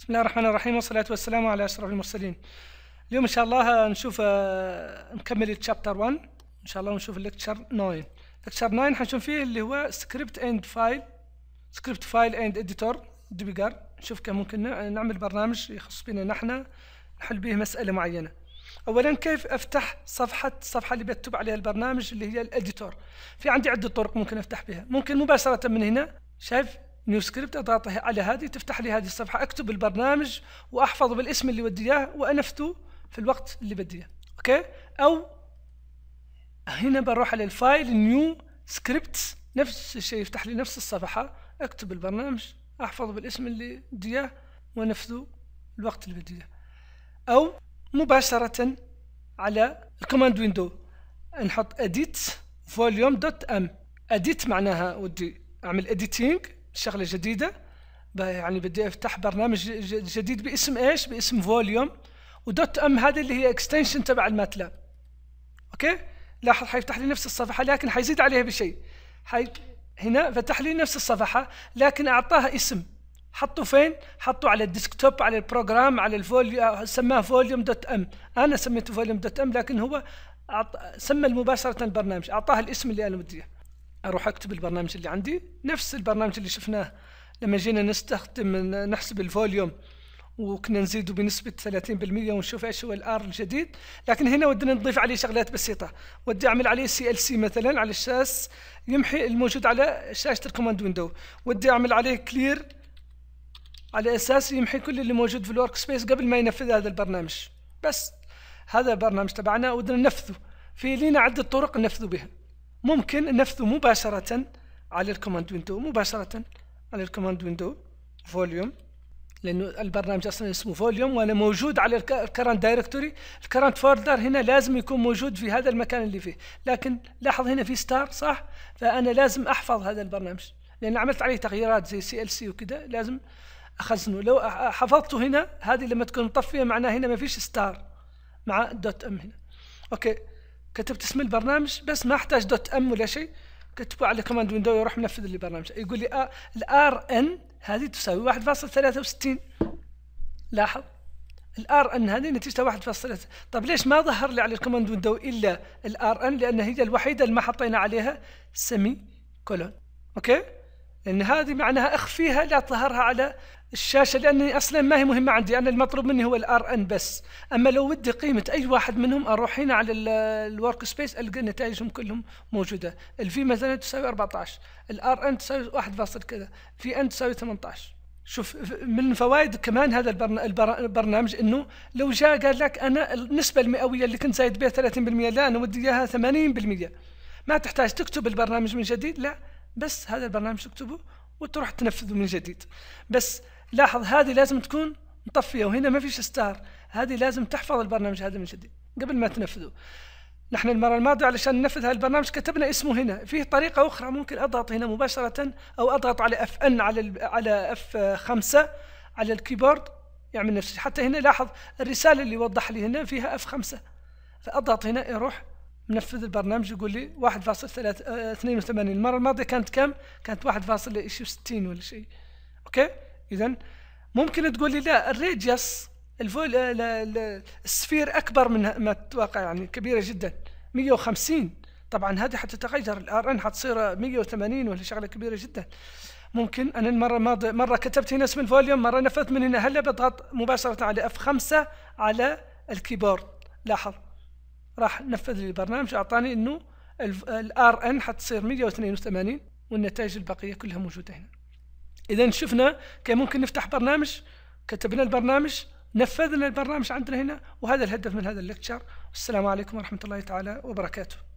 بسم الله الرحمن الرحيم والصلاة والسلام على أشرف المرسلين اليوم إن شاء الله نشوف آه، نكمل الشابتر 1 إن شاء الله ونشوف الليكتشر 9 ليكتشر 9 حنشوف فيه اللي هو سكريبت اند فايل سكريبت فايل اند اديتور ديبيجر نشوف كيف ممكن نعمل برنامج يخص بنا نحن نحل به مسألة معينة اولا كيف افتح صفحه الصفحه اللي بكتب عليها البرنامج اللي هي الاديتور في عندي عده طرق ممكن افتح بها ممكن مباشره من هنا شايف نيو سكريبت اضغطها على هذه تفتح لي هذه الصفحه اكتب البرنامج واحفظه بالاسم اللي بدي اياه وانفته في الوقت اللي بدي اياه اوكي او هنا بروح على الفايل نيو سكريبت نفس الشيء يفتح لي نفس الصفحه اكتب البرنامج احفظه بالاسم اللي بدي اياه وانفذه الوقت اللي بدي اياه او مباشره على الكوماند ويندو نحط اديت فوليوم دوت ام اديت معناها ودي اعمل اديتينج شغله جديده يعني بدي افتح برنامج جديد باسم ايش؟ باسم فوليوم ودوت ام هذه اللي هي اكستنشن تبع الماتلاب اوكي؟ لاحظ حيفتح لي نفس الصفحه لكن حيزيد عليها بشيء حي... هنا فتح لي نفس الصفحه لكن اعطاها اسم حطه فين؟ حطه على الديسكتوب على البروجرام على الفوليوم سماه فوليوم دوت ام انا سميته فوليوم دوت ام لكن هو أعط... سمى مباشره البرنامج اعطاه الاسم اللي انا بدي اياه اروح اكتب البرنامج اللي عندي نفس البرنامج اللي شفناه لما جينا نستخدم نحسب الفوليوم وكنا نزيده بنسبة 30% ونشوف ايش هو الار الجديد لكن هنا ودنا نضيف عليه شغلات بسيطة ودي اعمل عليه سي ال سي مثلا على الشاس يمحي الموجود على شاشة الكوماند ويندو ودي اعمل عليه كلير على اساس يمحي كل اللي موجود في الورك سبيس قبل ما ينفذ هذا البرنامج بس هذا البرنامج تبعنا ودنا ننفذه في لينا عدة طرق ننفذه بها ممكن نفذه مباشرة على الكوماند ويندو مباشرة على الكوماند ويندو فوليوم لانه البرنامج اصلا اسمه فوليوم وانا موجود على الكرنت دايركتوري الكرنت فولدر هنا لازم يكون موجود في هذا المكان اللي فيه لكن لاحظ هنا في ستار صح فانا لازم احفظ هذا البرنامج لان عملت عليه تغييرات زي سي ال سي وكذا لازم اخزنه لو حفظته هنا هذه لما تكون مطفيه معناها هنا ما فيش ستار مع دوت ام هنا اوكي كتبت اسم البرنامج بس ما احتاج دوت ام ولا شيء كتبوا على كوماند ويندو يروح منفذ لي البرنامج يقول لي آه، الار ان هذه تساوي 1.63 لاحظ الار ان هذه نتيجتها 1.3 طب ليش ما ظهر لي على الكوماند ويندو الا الار ان لان هي الوحيده اللي ما حطينا عليها سيمي كولون اوكي لان هذه معناها اخفيها لا تظهرها على الشاشه لاني اصلا ما هي مهمه عندي انا المطلوب مني هو الار ان بس اما لو ودي قيمه اي واحد منهم اروح هنا على الورك سبيس القى نتائجهم كلهم موجوده الفي مثلا تساوي 14 الار ان تساوي 1 كذا في ان تساوي 18 شوف من فوائد كمان هذا البرنامج انه لو جاء قال لك انا النسبه المئويه اللي كنت زايد بها 30% لا انا ودي اياها 80% ما تحتاج تكتب البرنامج من جديد لا بس هذا البرنامج تكتبه وتروح تنفذه من جديد بس لاحظ هذه لازم تكون مطفيه وهنا ما فيش ستار هذه لازم تحفظ البرنامج هذا من جديد قبل ما تنفذه نحن المرة الماضية علشان ننفذ هذا البرنامج كتبنا اسمه هنا فيه طريقة أخرى ممكن أضغط هنا مباشرة أو أضغط على اف ان على على اف 5 على الكيبورد يعمل نفس حتى هنا لاحظ الرسالة اللي وضح لي هنا فيها اف 5 فأضغط هنا يروح منفذ البرنامج يقول لي 1.82 آه، المرة الماضية كانت كم؟ كانت 1.60 ولا شيء اوكي؟ اذا ممكن تقول لي لا الريديوس الفول آه، السفير اكبر من ما تتوقع يعني كبيرة جدا 150 طبعا هذه حتتغير الار ان حتصير 180 ولا شغلة كبيرة جدا ممكن انا المرة الماضية مرة كتبت هنا اسم الفوليوم مرة نفذت من هنا هلا بضغط مباشرة على اف 5 على الكيبورد لاحظ راح نفذ لي البرنامج اعطاني انه الار ان حتصير 182 والنتائج الباقيه كلها موجوده هنا اذا شفنا كان ممكن نفتح برنامج كتبنا البرنامج نفذنا البرنامج عندنا هنا وهذا الهدف من هذا الليكتشر والسلام عليكم ورحمه الله تعالى وبركاته